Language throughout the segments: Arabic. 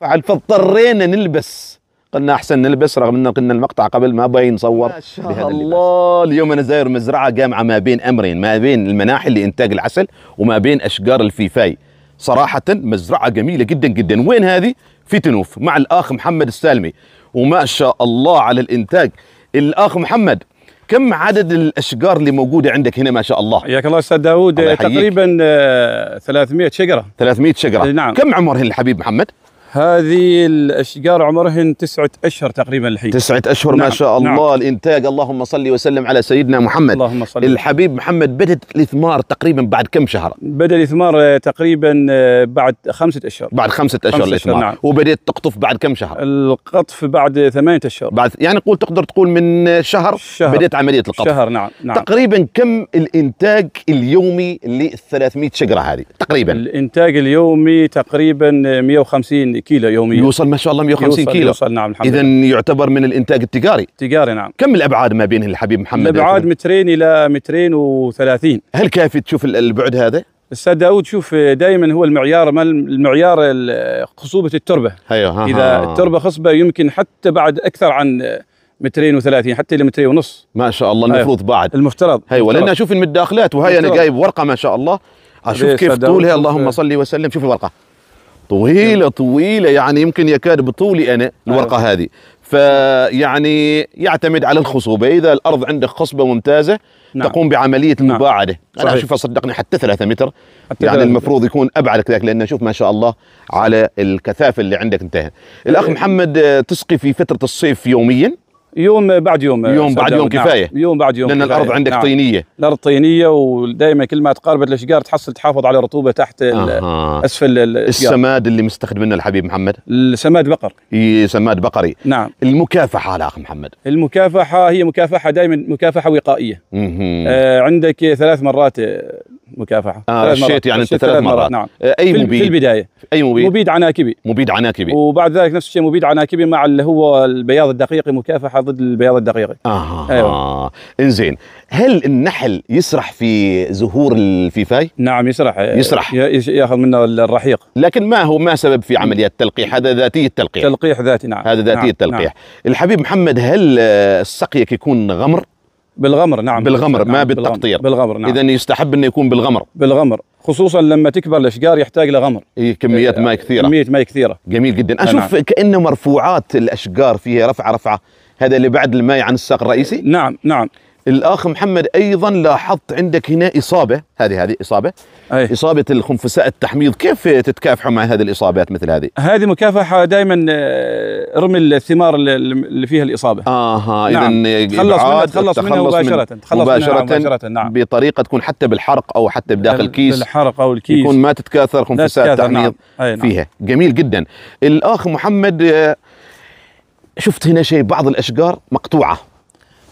فعل فاضطرينا نلبس قلنا احسن نلبس رغم ان قلنا المقطع قبل ما باين نصور ما شاء الله اليوم انا زاير مزرعه جامعه ما بين امرين ما بين المناحل لانتاج العسل وما بين اشجار الفيفاي صراحه مزرعه جميله جدا جدا وين هذه في تنوف مع الاخ محمد السالمي وما شاء الله على الانتاج الاخ محمد كم عدد الاشجار اللي موجوده عندك هنا ما شاء الله؟ حياك الله استاذ داوود تقريبا 300 آه، شجره 300 شجره نعم كم عمر الحبيب محمد؟ هذه الاشجار عمرهن تسعه اشهر تقريبا الحين تسعه اشهر نعم ما شاء نعم. الله نعم. الانتاج اللهم صل وسلم على سيدنا محمد اللهم صل الحبيب محمد بدت الاثمار تقريبا بعد كم شهر؟ بدا الاثمار آه، تقريبا آه، بعد خمسه اشهر بعد خمسه اشهر خمسة الاثمار نعم. وبدات تقطف بعد كم شهر؟ القطف بعد ثمانيه اشهر بعد يعني قول تقدر تقول من شهر, شهر بدات عمليه القطف شهر نعم نعم تقريبا كم الانتاج اليومي لل 300 شجره هذه تقريبا؟ الانتاج اليومي تقريبا 150 كيلو يوميا يوصل ما شاء الله 150 يوصل كيلو يوصل نعم اذا يعتبر من الانتاج التجاري تجاري نعم كم الابعاد ما بين الحبيب محمد الابعاد مترين الى مترين و30 هل كافي تشوف البعد هذا؟ استاذ داود شوف دائما هو المعيار المعيار خصوبه التربه ايوه ها اذا ها التربه خصبه يمكن حتى بعد اكثر عن مترين و30 حتى الى مترين ونص ما شاء الله المفروض بعد المفترض ايوه لان اشوف المداخلات وهي انا جايب ورقه ما شاء الله اشوف كيف طولها اللهم صل وسلم شوف الورقه طويله نعم. طويله يعني يمكن يكاد بطولي انا نعم. الورقه أيوة. هذه فيعني يعتمد على الخصوبه اذا الارض عندك خصبه ممتازه نعم. تقوم بعمليه نعم. المباعده نعم. انا اشوفها صدقني حتى 3 متر يعني المفروض يكون ابعد كذلك لان شوف ما شاء الله على الكثافه اللي عندك انتهى الاخ إيه. محمد آه، تسقي في فتره الصيف يوميا يوم بعد يوم يوم بعد يوم نعم. كفايه يوم بعد يوم لان كفاية. الارض عندك نعم. طينيه الارض طينيه ودائما كل ما تقاربت الاشجار تحصل تحافظ على رطوبه تحت آه. اسفل الاشجار السماد اللي مستخدمينه الحبيب محمد السماد بقر سماد بقري نعم المكافحه على اخ محمد المكافحه هي مكافحه دائما مكافحه وقائيه آه عندك ثلاث مرات مكافحه اه رشيت يعني انت ثلاث مرات. مرات نعم اي مبيد في البدايه اي مبيد مبيد عناكبي مبيد عناكبي وبعد ذلك نفس الشيء مبيد عناكبي مع اللي هو البياض الدقيقي مكافحه ضد البياض الدقيقي اها ايوه آه. انزين هل النحل يسرح في زهور الفيفاي؟ نعم يسرح يسرح ياخذ منه الرحيق لكن ما هو ما سبب في نعم. عمليه التلقيح هذا ذاتي التلقيح تلقيح ذاتي نعم هذا ذاتي نعم. التلقيح نعم. الحبيب محمد هل آه، سقيك يكون غمر؟ بالغمر نعم بالغمر ما نعم بالتقطير بالغمر نعم اذا يستحب انه يكون بالغمر بالغمر خصوصا لما تكبر الاشجار يحتاج لغمر إيه كميات إيه، ماء كثيره كميه ماء كثيره جميل جدا نعم. اشوف نعم. كانه مرفوعات الاشجار فيها رفعه رفعه هذا اللي بعد الماء عن الساق الرئيسي نعم نعم الاخ محمد ايضا لاحظت عندك هنا اصابه هذه هذه اصابه أي. اصابه الخنفساء التحميض كيف تتكافحوا مع هذه الاصابات مثل هذه هذه مكافحه دائما آه، رمي الثمار اللي فيها الاصابه اها نعم. اذا تخلص منها تخلص منها مباشره تخلص مباشرة, مباشره نعم بطريقه تكون حتى بالحرق او حتى بداخل الكيس بالحرق او الكيس يكون ما تتكاثر خنفساء التحميض نعم. نعم. فيها جميل جدا الاخ محمد آه، شفت هنا شيء بعض الاشجار مقطوعه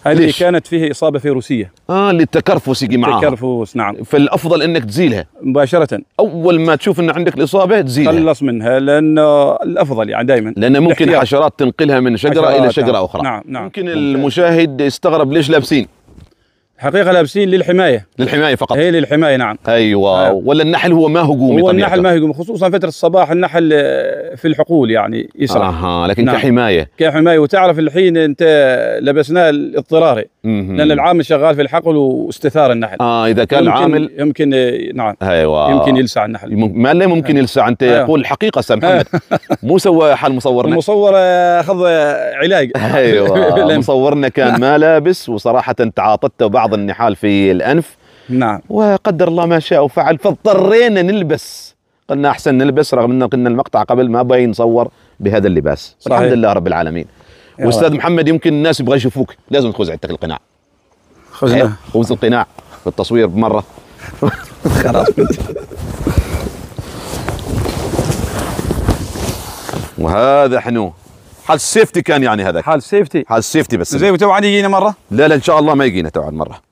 هذه كانت فيه اصابه فيروسيه اه للتكرفس يجي معاها التكرفس نعم فالافضل انك تزيلها مباشره اول ما تشوف ان عندك الاصابه تزيلها تخلص منها لان الافضل يعني دائما لان ممكن الحشرات تنقلها من شجره الى شجره نعم. اخرى نعم نعم ممكن المشاهد يستغرب ليش لابسين الحقيقه لابسين للحمايه للحمايه فقط هي للحمايه نعم ايوه آه. ولا النحل هو ما هجومي هو النحل ما هجومي خصوصا فتره الصباح النحل آه، في الحقول يعني يسرع اها لكن نعم. كحمايه كحمايه وتعرف الحين انت لبسناه الاضطراري لان العامل شغال في الحقل واستثار النحل اه اذا كان العامل يمكن آه، نعم ايوه يمكن يلسع النحل ما لا ممكن آه. يلسع انت آه. يقول الحقيقه سامحني محمد مو سوى حل مصورنا المصور اخذ علاج ايوه مصورنا كان ما لابس وصراحه تعاطته بعض بعض النحال في الأنف نعم وقدر الله ما شاء وفعل فاضطرينا نلبس قلنا أحسن نلبس رغم أن قلنا المقطع قبل ما باين نصور بهذا اللباس صحيح. الحمد لله رب العالمين واستاذ محمد يمكن الناس يبغى يشوفوك لازم تخوز عندك القناع خذنا إيه؟ خوز القناع في التصوير بمره خلاص وهذا حنو حال السيفتي كان يعني هذاك حال السيفتي حال السيفتي بس زي توعد يجينا مره لا لا ان شاء الله ما يجينا توعد مره